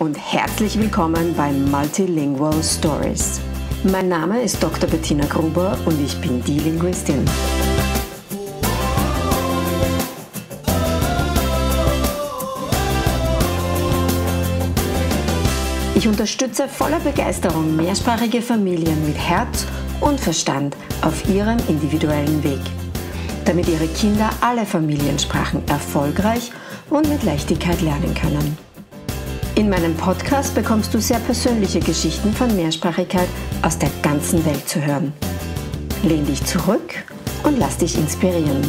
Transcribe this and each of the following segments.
und herzlich willkommen bei Multilingual Stories. Mein Name ist Dr. Bettina Gruber und ich bin die Linguistin. Ich unterstütze voller Begeisterung mehrsprachige Familien mit Herz und Verstand auf ihrem individuellen Weg, damit ihre Kinder alle Familiensprachen erfolgreich und mit Leichtigkeit lernen können. In meinem Podcast bekommst du sehr persönliche Geschichten von Mehrsprachigkeit aus der ganzen Welt zu hören. Lehn dich zurück und lass dich inspirieren.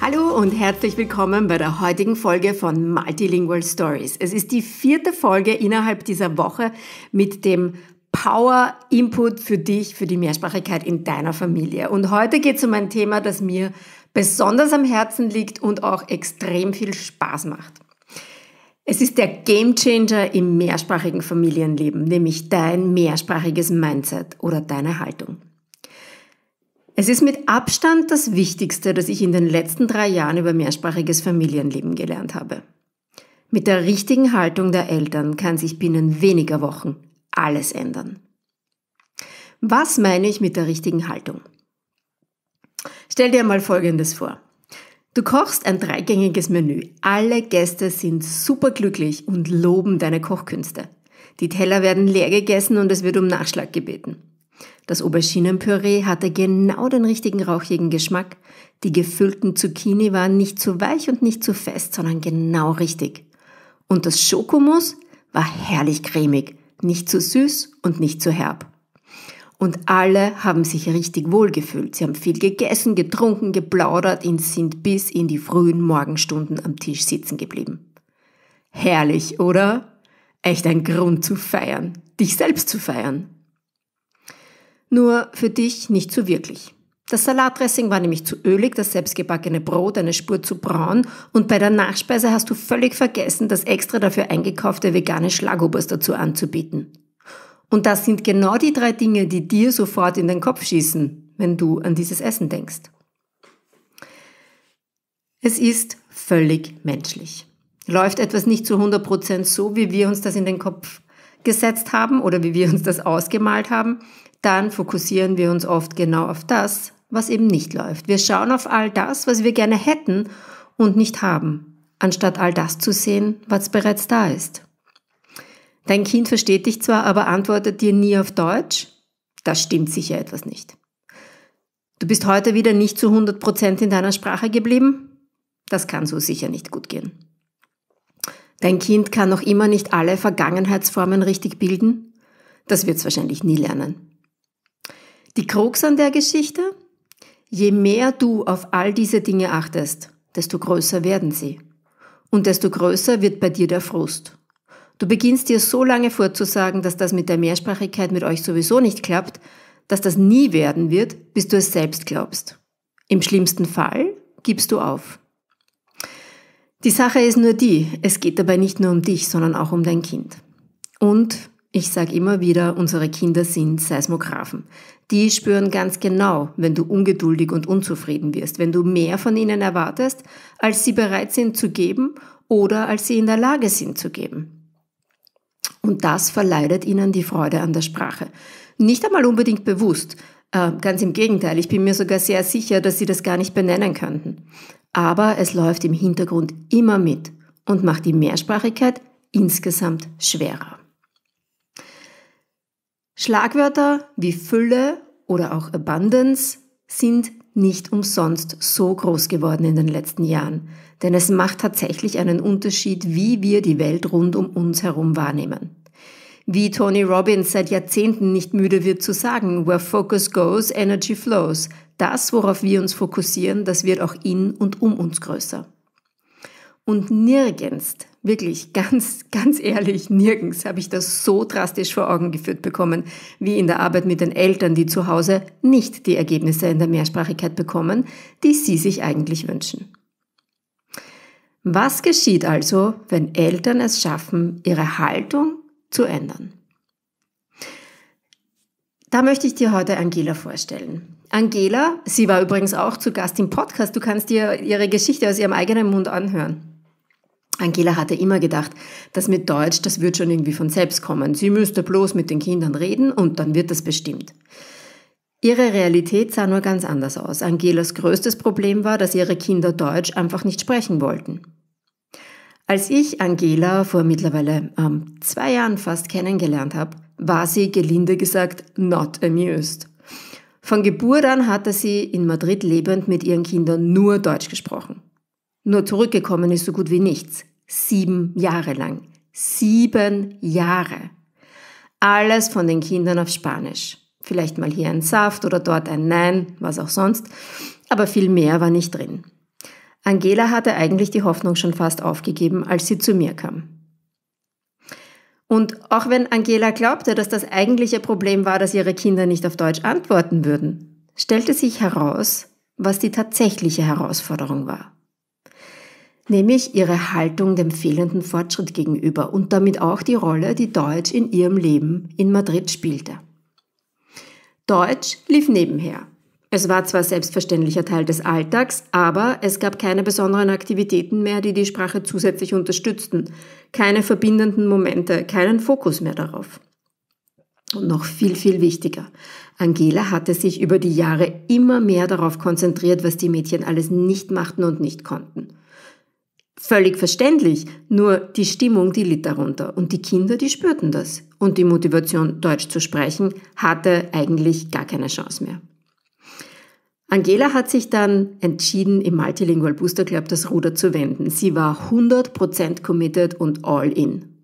Hallo und herzlich willkommen bei der heutigen Folge von Multilingual Stories. Es ist die vierte Folge innerhalb dieser Woche mit dem Power Input für dich, für die Mehrsprachigkeit in deiner Familie. Und heute geht es um ein Thema, das mir besonders am Herzen liegt und auch extrem viel Spaß macht. Es ist der Gamechanger im mehrsprachigen Familienleben, nämlich dein mehrsprachiges Mindset oder deine Haltung. Es ist mit Abstand das Wichtigste, das ich in den letzten drei Jahren über mehrsprachiges Familienleben gelernt habe. Mit der richtigen Haltung der Eltern kann sich binnen weniger Wochen alles ändern. Was meine ich mit der richtigen Haltung? Stell dir mal Folgendes vor. Du kochst ein dreigängiges Menü. Alle Gäste sind superglücklich und loben deine Kochkünste. Die Teller werden leer gegessen und es wird um Nachschlag gebeten. Das Auberginenpüree hatte genau den richtigen rauchigen Geschmack. Die gefüllten Zucchini waren nicht zu weich und nicht zu fest, sondern genau richtig. Und das Schokomus war herrlich cremig, nicht zu süß und nicht zu herb. Und alle haben sich richtig wohlgefühlt. Sie haben viel gegessen, getrunken, geplaudert und sind bis in die frühen Morgenstunden am Tisch sitzen geblieben. Herrlich, oder? Echt ein Grund zu feiern, dich selbst zu feiern. Nur für dich nicht so wirklich. Das Salatdressing war nämlich zu ölig, das selbstgebackene Brot eine Spur zu braun und bei der Nachspeise hast du völlig vergessen, das extra dafür eingekaufte vegane Schlagobers dazu anzubieten. Und das sind genau die drei Dinge, die dir sofort in den Kopf schießen, wenn du an dieses Essen denkst. Es ist völlig menschlich. Läuft etwas nicht zu 100% so, wie wir uns das in den Kopf gesetzt haben oder wie wir uns das ausgemalt haben, dann fokussieren wir uns oft genau auf das, was eben nicht läuft. Wir schauen auf all das, was wir gerne hätten und nicht haben, anstatt all das zu sehen, was bereits da ist. Dein Kind versteht dich zwar, aber antwortet dir nie auf Deutsch. Das stimmt sicher etwas nicht. Du bist heute wieder nicht zu 100% in deiner Sprache geblieben. Das kann so sicher nicht gut gehen. Dein Kind kann noch immer nicht alle Vergangenheitsformen richtig bilden. Das wird es wahrscheinlich nie lernen. Die Krux an der Geschichte? Je mehr du auf all diese Dinge achtest, desto größer werden sie. Und desto größer wird bei dir der Frust. Du beginnst dir so lange vorzusagen, dass das mit der Mehrsprachigkeit mit euch sowieso nicht klappt, dass das nie werden wird, bis du es selbst glaubst. Im schlimmsten Fall gibst du auf. Die Sache ist nur die, es geht dabei nicht nur um dich, sondern auch um dein Kind. Und ich sage immer wieder, unsere Kinder sind Seismographen. Die spüren ganz genau, wenn du ungeduldig und unzufrieden wirst, wenn du mehr von ihnen erwartest, als sie bereit sind zu geben oder als sie in der Lage sind zu geben. Und das verleidet ihnen die Freude an der Sprache. Nicht einmal unbedingt bewusst. Äh, ganz im Gegenteil, ich bin mir sogar sehr sicher, dass sie das gar nicht benennen könnten. Aber es läuft im Hintergrund immer mit und macht die Mehrsprachigkeit insgesamt schwerer. Schlagwörter wie Fülle oder auch Abundance sind nicht umsonst so groß geworden in den letzten Jahren, denn es macht tatsächlich einen Unterschied, wie wir die Welt rund um uns herum wahrnehmen. Wie Tony Robbins seit Jahrzehnten nicht müde wird zu sagen, where focus goes, energy flows. Das, worauf wir uns fokussieren, das wird auch in und um uns größer. Und nirgends, wirklich ganz, ganz ehrlich, nirgends habe ich das so drastisch vor Augen geführt bekommen, wie in der Arbeit mit den Eltern, die zu Hause nicht die Ergebnisse in der Mehrsprachigkeit bekommen, die sie sich eigentlich wünschen. Was geschieht also, wenn Eltern es schaffen, ihre Haltung zu ändern. Da möchte ich dir heute Angela vorstellen. Angela, sie war übrigens auch zu Gast im Podcast, du kannst dir ihre Geschichte aus ihrem eigenen Mund anhören. Angela hatte immer gedacht, das mit Deutsch, das wird schon irgendwie von selbst kommen. Sie müsste bloß mit den Kindern reden und dann wird das bestimmt. Ihre Realität sah nur ganz anders aus. Angelas größtes Problem war, dass ihre Kinder Deutsch einfach nicht sprechen wollten. Als ich Angela vor mittlerweile ähm, zwei Jahren fast kennengelernt habe, war sie gelinde gesagt not amused. Von Geburt an hatte sie in Madrid lebend mit ihren Kindern nur Deutsch gesprochen. Nur zurückgekommen ist so gut wie nichts. Sieben Jahre lang. Sieben Jahre. Alles von den Kindern auf Spanisch. Vielleicht mal hier ein Saft oder dort ein Nein, was auch sonst. Aber viel mehr war nicht drin. Angela hatte eigentlich die Hoffnung schon fast aufgegeben, als sie zu mir kam. Und auch wenn Angela glaubte, dass das eigentliche Problem war, dass ihre Kinder nicht auf Deutsch antworten würden, stellte sich heraus, was die tatsächliche Herausforderung war. Nämlich ihre Haltung dem fehlenden Fortschritt gegenüber und damit auch die Rolle, die Deutsch in ihrem Leben in Madrid spielte. Deutsch lief nebenher. Es war zwar selbstverständlicher Teil des Alltags, aber es gab keine besonderen Aktivitäten mehr, die die Sprache zusätzlich unterstützten, keine verbindenden Momente, keinen Fokus mehr darauf. Und noch viel, viel wichtiger. Angela hatte sich über die Jahre immer mehr darauf konzentriert, was die Mädchen alles nicht machten und nicht konnten. Völlig verständlich, nur die Stimmung, die litt darunter. Und die Kinder, die spürten das. Und die Motivation, Deutsch zu sprechen, hatte eigentlich gar keine Chance mehr. Angela hat sich dann entschieden, im Multilingual Booster Club das Ruder zu wenden. Sie war 100% committed und all in.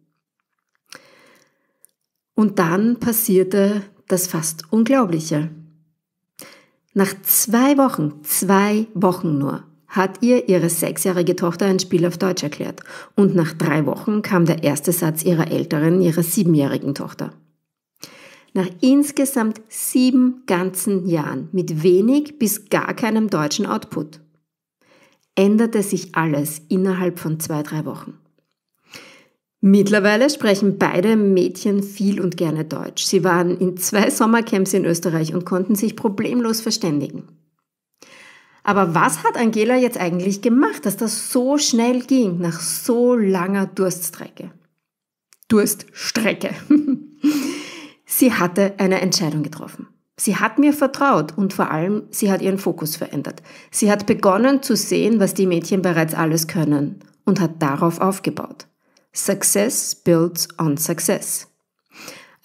Und dann passierte das fast Unglaubliche. Nach zwei Wochen, zwei Wochen nur, hat ihr ihre sechsjährige Tochter ein Spiel auf Deutsch erklärt. Und nach drei Wochen kam der erste Satz ihrer älteren, ihrer siebenjährigen Tochter nach insgesamt sieben ganzen Jahren mit wenig bis gar keinem deutschen Output. Änderte sich alles innerhalb von zwei, drei Wochen. Mittlerweile sprechen beide Mädchen viel und gerne Deutsch. Sie waren in zwei Sommercamps in Österreich und konnten sich problemlos verständigen. Aber was hat Angela jetzt eigentlich gemacht, dass das so schnell ging nach so langer Durststrecke? Durststrecke. Sie hatte eine Entscheidung getroffen. Sie hat mir vertraut und vor allem, sie hat ihren Fokus verändert. Sie hat begonnen zu sehen, was die Mädchen bereits alles können und hat darauf aufgebaut. Success builds on success.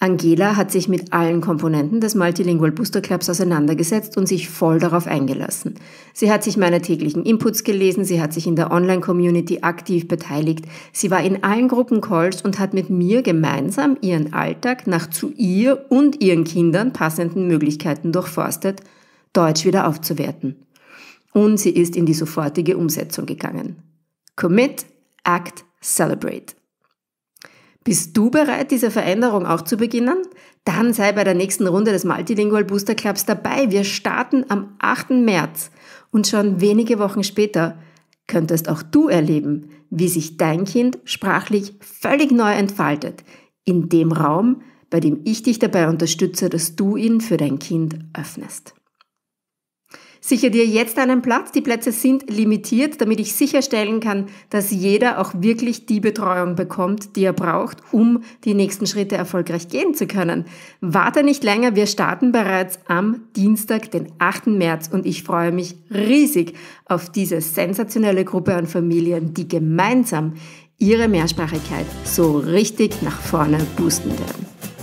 Angela hat sich mit allen Komponenten des Multilingual Booster Clubs auseinandergesetzt und sich voll darauf eingelassen. Sie hat sich meine täglichen Inputs gelesen, sie hat sich in der Online-Community aktiv beteiligt, sie war in allen Gruppencalls und hat mit mir gemeinsam ihren Alltag nach zu ihr und ihren Kindern passenden Möglichkeiten durchforstet, Deutsch wieder aufzuwerten. Und sie ist in die sofortige Umsetzung gegangen. Commit, Act, Celebrate. Bist du bereit, diese Veränderung auch zu beginnen? Dann sei bei der nächsten Runde des Multilingual Booster Clubs dabei. Wir starten am 8. März und schon wenige Wochen später könntest auch du erleben, wie sich dein Kind sprachlich völlig neu entfaltet, in dem Raum, bei dem ich dich dabei unterstütze, dass du ihn für dein Kind öffnest. Sicher dir jetzt einen Platz. Die Plätze sind limitiert, damit ich sicherstellen kann, dass jeder auch wirklich die Betreuung bekommt, die er braucht, um die nächsten Schritte erfolgreich gehen zu können. Warte nicht länger. Wir starten bereits am Dienstag, den 8. März und ich freue mich riesig auf diese sensationelle Gruppe an Familien, die gemeinsam ihre Mehrsprachigkeit so richtig nach vorne boosten werden.